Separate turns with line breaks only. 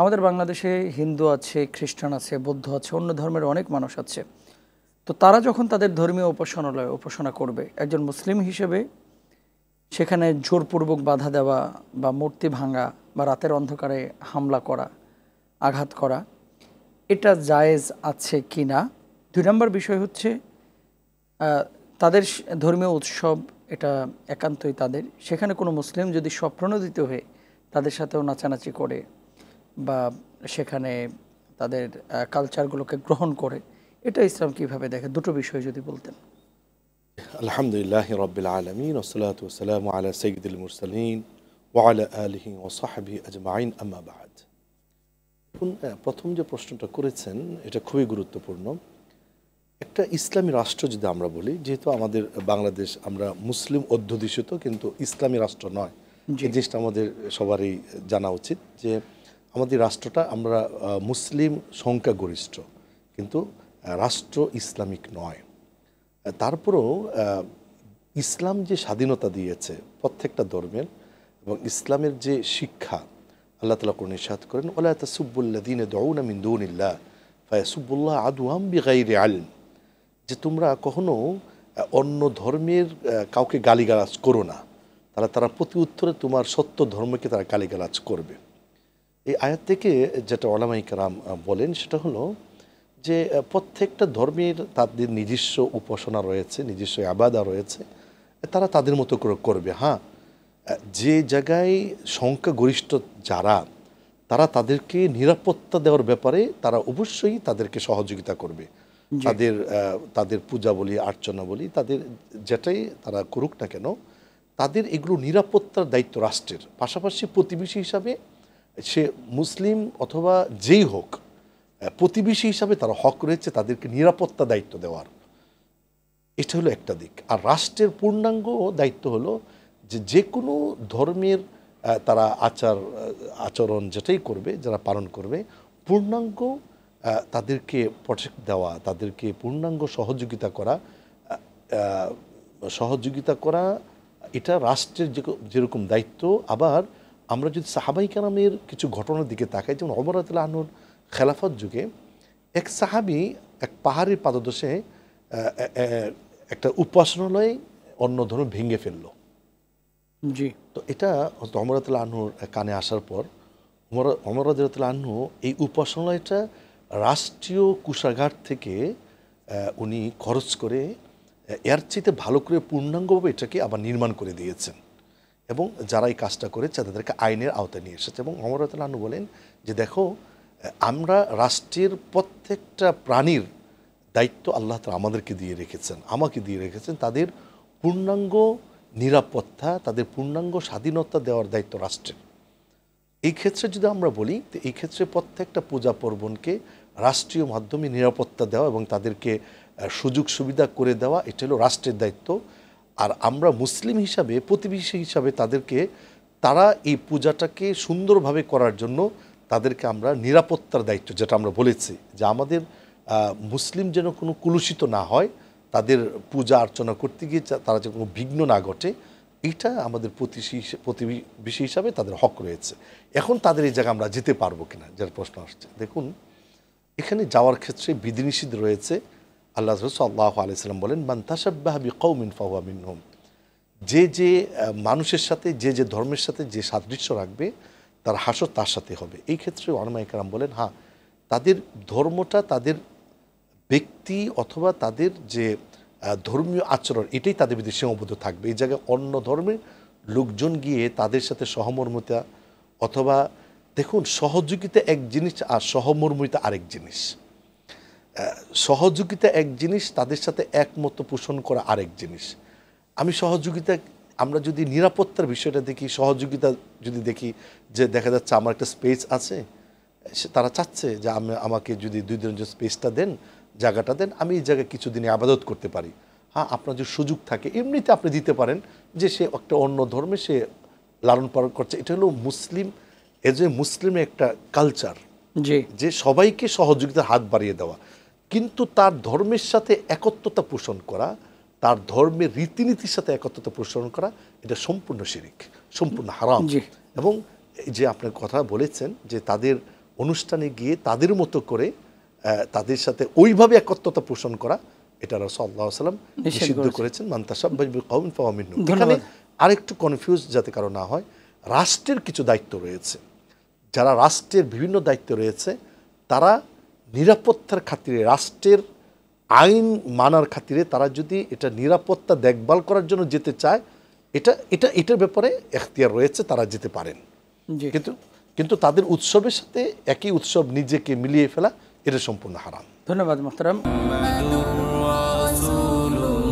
আমাদের বাংলাদেশে হিন্দু আছে খ্রিস্টান আছে বৌদ্ধ আছে অন্য ধর্মের অনেক মানুষ আছে তো তারা যখন তাদের ধর্মীয় উপাসনালয় উপাসনা করবে একজন মুসলিম হিসেবে সেখানে জোরপূর্বক বাধা দেওয়া বা মূর্তি ভাঙা বা রাতের অন্ধকারে হামলা করা আঘাত করা এটা জায়েজ আছে কি না দুই নম্বর বিষয় হচ্ছে তাদের ধর্মীয় উৎসব এটা একান্তই তাদের সেখানে কোনো মুসলিম যদি স্বপ্রণোদিত হয়ে তাদের সাথেও নাচানাচি করে বা সেখানে তাদের কালচারগুলোকে গ্রহণ করে এটা ইসলাম কিভাবে দেখে দুটো বিষয় যদি বলতেন
আলহামদুলিল্লাহ রবিল আলমিন ওসলাতাম আলা সঈদুল মুরসালিন ওয়ালা আলহি সাহাবি আজমাইন আমাবাদ প্রথম যে প্রশ্নটা করেছেন এটা খুবই গুরুত্বপূর্ণ একটা ইসলামী রাষ্ট্র যদি আমরা বলি যেহেতু আমাদের বাংলাদেশ আমরা মুসলিম অধ্যুষিত কিন্তু ইসলামী রাষ্ট্র নয় যে জিনিসটা আমাদের সবারই জানা উচিত যে আমাদের রাষ্ট্রটা আমরা মুসলিম সংখ্যাগরিষ্ঠ কিন্তু রাষ্ট্র ইসলামিক নয় তারপরেও ইসলাম যে স্বাধীনতা দিয়েছে প্রত্যেকটা ধর্মের এবং ইসলামের যে শিক্ষা আল্লাহ তালা কোরআন ইসাদ করেন ওলা তাসুবুল্লাদিন দৌনা মিন্দুনিল্লা ফায়াসুবুল্লাহ আদুয়াম বিগাইরে আল যে তোমরা কখনো অন্য ধর্মের কাউকে গালিগালাজ করো না তারা তারা প্রতি উত্তরে তোমার সত্য ধর্মকে তারা গালিগালাজ করবে এই আয়াত থেকে যেটা ওলামাইকরাম বলেন সেটা হলো যে প্রত্যেকটা ধর্মের তাদের নিজস্ব উপাসনা রয়েছে নিজস্ব আবাদা রয়েছে তারা তাদের মতো করে করবে হ্যাঁ যে জায়গায় সংখ্যাগরিষ্ঠ যারা তারা তাদেরকে নিরাপত্তা দেওয়ার ব্যাপারে তারা অবশ্যই তাদেরকে সহযোগিতা করবে তাদের তাদের পূজা বলি আর্চনা বলি তাদের যেটাই তারা করুক না কেন তাদের এগুলো নিরাপত্তার দায়িত্ব রাষ্ট্রের পাশাপাশি প্রতিবেশী হিসাবে সে মুসলিম অথবা যেই হোক প্রতিবেশী হিসাবে তারা হক রয়েছে তাদেরকে নিরাপত্তা দায়িত্ব দেওয়ার এটা হলো একটা দিক আর রাষ্ট্রের পূর্ণাঙ্গ দায়িত্ব হলো যে যে কোনো ধর্মের তারা আচার আচরণ যেটাই করবে যারা পালন করবে পূর্ণাঙ্গ তাদেরকে প্রটেক্ট দেওয়া তাদেরকে পূর্ণাঙ্গ সহযোগিতা করা সহযোগিতা করা এটা রাষ্ট্রের যেরকম দায়িত্ব আবার আমরা যদি সাহাবাই কালামের কিছু ঘটনার দিকে তাকাই যেমন অমরাতলা আহনুর খেলাফত যুগে এক সাহাবি এক পাহাড়ের পাদদেশে একটা উপাসনালয়ে অন্য ধরনের ভেঙে ফেললো জি তো এটা অমরাতলা আহনুর কানে আসার পর অমর অমরাতলা আহনু এই উপাসনালয়টা রাষ্ট্রীয় কুষাঘাট থেকে উনি খরচ করে এর চেয়ে ভালো করে পূর্ণাঙ্গভাবে এটাকে আবার নির্মাণ করে দিয়েছেন এবং যারা এই কাজটা করেছে তাদেরকে আইনের আওতায় নিয়ে এসেছে এবং অমর আনু বলেন যে দেখো আমরা রাষ্ট্রের প্রত্যেকটা প্রাণীর দায়িত্ব আল্লাহ তালা আমাদেরকে দিয়ে রেখেছেন আমাকে দিয়ে রেখেছেন তাদের পূর্ণাঙ্গ নিরাপত্তা তাদের পূর্ণাঙ্গ স্বাধীনতা দেওয়ার দায়িত্ব রাষ্ট্রের এই ক্ষেত্রে যদি আমরা বলি তো এই ক্ষেত্রে প্রত্যেকটা পূজা পর্বণকে রাষ্ট্রীয় মাধ্যমে নিরাপত্তা দেওয়া এবং তাদেরকে সুযোগ সুবিধা করে দেওয়া এটা হলো রাষ্ট্রের দায়িত্ব আর আমরা মুসলিম হিসাবে প্রতিবেশী হিসাবে তাদেরকে তারা এই পূজাটাকে সুন্দরভাবে করার জন্য তাদেরকে আমরা নিরাপত্তার দায়িত্ব যেটা আমরা বলেছি যে আমাদের মুসলিম যেন কোনো কুলুষিত না হয় তাদের পূজা অর্চনা করতে গিয়ে তারা যে কোনো বিঘ্ন না ঘটে এটা আমাদের প্রতিবেশী হিসাবে তাদের হক রয়েছে এখন তাদের এই জায়গায় আমরা যেতে পারবো কিনা যার প্রশ্ন আসছে দেখুন এখানে যাওয়ার ক্ষেত্রে বিধিনিষেধ রয়েছে আল্লাহ সাল্লাহ আলাইসাল্লাম বলেন মান তাসাব্বাহ বি কৌমিন ফাহুয়া হোম যে যে মানুষের সাথে যে যে ধর্মের সাথে যে সাদৃশ্য রাখবে তার হাসও তার সাথে হবে এই ক্ষেত্রে অনমাইকারাম বলেন হ্যাঁ তাদের ধর্মটা তাদের ব্যক্তি অথবা তাদের যে ধর্মীয় আচরণ এটাই তাদের ভিতরে সীমাবদ্ধ থাকবে এই জায়গায় অন্য ধর্মের লোকজন গিয়ে তাদের সাথে সহমর্মিতা অথবা দেখুন সহযোগিতা এক জিনিস আর সহমর্মিতা আরেক জিনিস সহযোগিতা এক জিনিস তাদের সাথে একমত পোষণ করা আরেক জিনিস আমি সহযোগিতা আমরা যদি নিরাপত্তার বিষয়টা দেখি সহযোগিতা যদি দেখি যে দেখা যাচ্ছে আমার একটা স্পেস আছে তারা চাচ্ছে যে আমি আমাকে যদি দুই দিনের স্পেসটা দেন জায়গাটা দেন আমি এই জায়গায় কিছুদিনে আবাদত করতে পারি হ্যাঁ আপনার যদি সুযোগ থাকে এমনিতে আপনি দিতে পারেন যে সে একটা অন্য ধর্মে সে লালন পালন করছে এটা হলো মুসলিম এজ এ মুসলিমের একটা কালচার যে সবাইকে সহযোগিতার হাত বাড়িয়ে দেওয়া কিন্তু তার ধর্মের সাথে একত্রতা পোষণ করা তার ধর্মের রীতিনীতির সাথে একত্রতা পোষণ করা এটা সম্পূর্ণ শিরিক সম্পূর্ণ হারাম এবং যে আপনার কথা বলেছেন যে তাদের অনুষ্ঠানে গিয়ে তাদের মতো করে তাদের সাথে ওইভাবে একত্রতা পোষণ করা এটা রসল্লাহ সাল্লাম নিষিদ্ধ করেছেন মান্তাসাবিন আরেকটু কনফিউজ যাতে কারো না হয় রাষ্ট্রের কিছু দায়িত্ব রয়েছে যারা রাষ্ট্রের বিভিন্ন দায়িত্ব রয়েছে তারা নিরাপত্তার খাতিরে রাষ্ট্রের আইন মানার খাতিরে তারা যদি এটা নিরাপত্তা দেখভাল করার জন্য যেতে চায় এটা এটা এটার ব্যাপারে এখতিয়ার রয়েছে তারা যেতে পারেন কিন্তু কিন্তু তাদের উৎসবের সাথে একই উৎসব নিজেকে মিলিয়ে ফেলা এটা সম্পূর্ণ হারাম ধন্যবাদ মোহতারাম